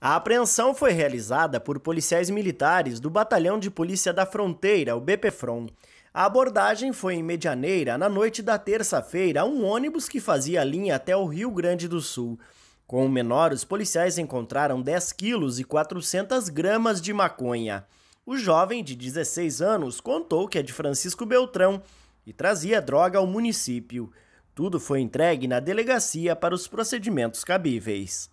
A apreensão foi realizada por policiais militares do Batalhão de Polícia da Fronteira, o BPFRON. A abordagem foi em Medianeira na noite da terça-feira, um ônibus que fazia linha até o Rio Grande do Sul. Com o menor, os policiais encontraram 10 quilos e 400 gramas de maconha. O jovem, de 16 anos, contou que é de Francisco Beltrão e trazia droga ao município. Tudo foi entregue na delegacia para os procedimentos cabíveis.